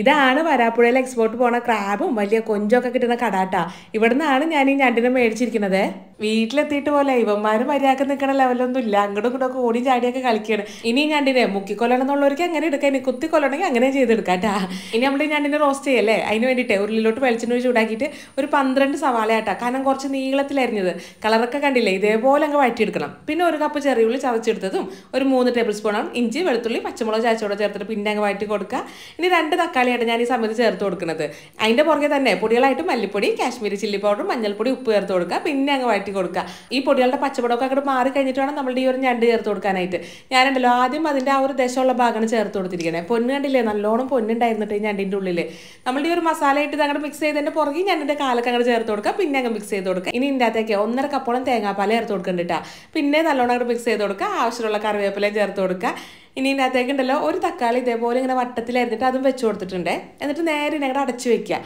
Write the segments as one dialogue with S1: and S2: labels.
S1: ഇതാണ് വരാപ്പുഴയിൽ എക്സ്പോർട്ട് പോണ ക്രാബും വലിയ കൊഞ്ചൊക്കെ കിട്ടുന്ന കടാട്ട ഇവിടുന്നാണ് ഞാൻ ഈ ഞണ്ടിനെ മേടിച്ചിരിക്കുന്നത് വീട്ടിലെത്തിയിട്ട് പോലെ ഇവന്മാര് മര്യാദക്ക് നിൽക്കണ ലെവലൊന്നും ഇല്ല അങ്ങോട്ടും ഇങ്ങോട്ടൊക്കെ ഓടി ചാടിയൊക്കെ കളിക്കുകയാണ് ഇനിയും മുക്കിക്കൊല്ലണം എന്നുള്ളവർക്ക് അങ്ങനെ എടുക്കാം ഇനി കുത്തിക്കൊല്ലണമെങ്കിൽ അങ്ങനെ ചെയ്തെടുക്കാം കേട്ടാ ഇനി നമ്മൾ ഇന്നെ റോസ്റ്റ് ചെയ്യല്ലേ അതിന് വേണ്ടിയിട്ട് ഉള്ളിലോട്ട് വെളിച്ചെണ്ണ ചൂടാക്കിയിട്ട് ഒരു പന്ത്രണ്ട് സവാള ആട്ടാ കാരണം കുറച്ച് നീളത്തിലരിഞ്ഞത് കളറൊക്കെ കണ്ടില്ലേ ഇതേപോലെ അങ്ങ് വഴറ്റിയെടുക്കണം പിന്നെ ഒരു കപ്പ് ചെറിയ ഉള്ളി ചതച്ചെടുത്തതും ഒരു മൂന്ന് ടേബിൾ ആണ് ഇഞ്ചി വെളുത്തുള്ളി പച്ചമുളക് ചാച്ചോടെ ചേർത്തിട്ട് പിന്നെ അങ്ങ് വഴറ്റി കൊടുക്കുക ഇനി രണ്ട് തക്കാളിയാണ് ഞാൻ ഈ സമയത്ത് ചേർത്ത് കൊടുക്കുന്നത് അതിൻ്റെ പുറകെ തന്നെ പൊടികളായിട്ട് മല്ലിപ്പൊടി കാശ്മീരി ചില്ലി പൗഡർ മഞ്ഞൾപ്പൊടി ഉപ്പ് ചേർത്ത് കൊടുക്കുക പിന്നെ അങ്ങ് വഴറ്റി മാറ്റി കൊടുക്കുക ഈ പൊടികളുടെ പച്ചപ്പടമൊക്കെ അങ്ങോട്ട് മാറി കഴിഞ്ഞിട്ട് വേണം നമ്മളുടെ ഈ ഒരു ഞണ്ട് ചേർത്ത് കൊടുക്കാനായിട്ട് ഞാനുണ്ടല്ലോ ആദ്യം അതിൻ്റെ ആ ഒരു ദശമുള്ള ഭാഗമാണ് ചേർത്ത് കൊടുത്തിരിക്കണേ പൊന്ന് കണ്ടില്ലേ നല്ലോണം പൊന്നുണ്ടായിരുന്നിട്ട് ഈ ഞണ്ടിൻ്റെ ഉള്ളിൽ നമ്മളുടെ ഈ ഒരു മസാലയിട്ട് ഇത് അങ്ങോട്ട് മിക്സ് ചെയ്തതിൻ്റെ പുറകെ ഞണ്ടിൻ്റെ കാലൊക്കെ അങ്ങോട്ട് ചേർത്ത് കൊടുക്കുക പിന്നെ അങ്ങ് മിക്സ് ചെയ്ത് കൊടുക്കുക ഇനി ഇതിൻ്റെ അകത്തേക്ക് ഒന്നര കപ്പോളം തേങ്ങാപ്പാല ചേർത്ത് കൊടുക്കുന്നുണ്ട് പിന്നെ നല്ലോണം അങ്ങോട്ട് മിക്സ് ചെയ്ത് കൊടുക്കുക ആവശ്യമുള്ള കറിവേപ്പിലയും ചേർത്ത് കൊടുക്കുക ഇനി ഉണ്ടല്ലോ ഒരു തക്കാളി ഇതേപോലെ ഇങ്ങനെ വട്ടത്തിലായിരുന്നിട്ട് അതും വെച്ച് കൊടുത്തിട്ടുണ്ട് എന്നിട്ട് നേരെ ഇതിനകത്ത് അടച്ചു വെക്കുക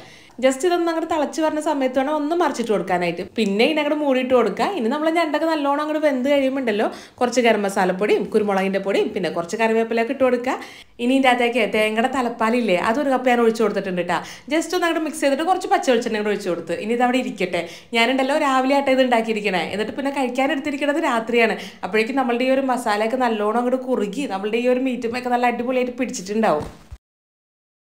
S1: ജസ്റ്റ് ഇതൊന്നും അങ്ങോട്ട് തളച്ച് പറഞ്ഞ സമയത്ത് വേണം ഒന്ന് മറിച്ചിട്ട് കൊടുക്കാനായിട്ട് പിന്നെ ഇനി അങ്ങോട്ട് മൂടിയിട്ട് കൊടുക്കുക ഇനി നമ്മൾ ഞണ്ടൊക്കെ നല്ലോണം അങ്ങോട്ട് വെന്ത് കഴിയുമ്പോണ്ടല്ലോ കുറച്ച് ഗരം മസാലപ്പൊടിയും കുരുമുളകിൻ്റെ പൊടിയും പിന്നെ കുറച്ച് കറിവേപ്പിലൊക്കെ ഇട്ട് കൊടുക്കുക ഇനി ഇതിൻ്റെ അകത്തേക്ക് തേങ്ങയുടെ തലപ്പാലില്ലേ അതൊരു കപ്പ് ഞാൻ ഒഴിച്ചു കൊടുത്തിട്ടുണ്ട് കേട്ടോ ജസ്റ്റ് ഒന്ന് അങ്ങോട്ട് മിക്സ് ചെയ്തിട്ട് കുറച്ച് പച്ച വെളിച്ചെണ്ണ കൂടെ ഒഴിച്ചു കൊടുത്ത് ഇനി ഇതവിടെ ഇരിക്കട്ടെ ഞാനുണ്ടല്ലോ രാവിലെ ആയിട്ട് ഇത് ഉണ്ടാക്കിയിരിക്കണേ എന്നിട്ട് പിന്നെ കഴിക്കാൻ എടുത്തിരിക്കുന്നത് രാത്രിയാണ് അപ്പോഴേക്കും നമ്മളുടെ ഈ ഒരു മസാലയൊക്കെ നല്ലോണം അങ്ങോട്ട് കുറുകി നമ്മളുടെ ഈ ഒരു മീറ്റുമൊക്കെ നല്ല അടിപൊളിയായിട്ട് പിടിച്ചിട്ടുണ്ടാവും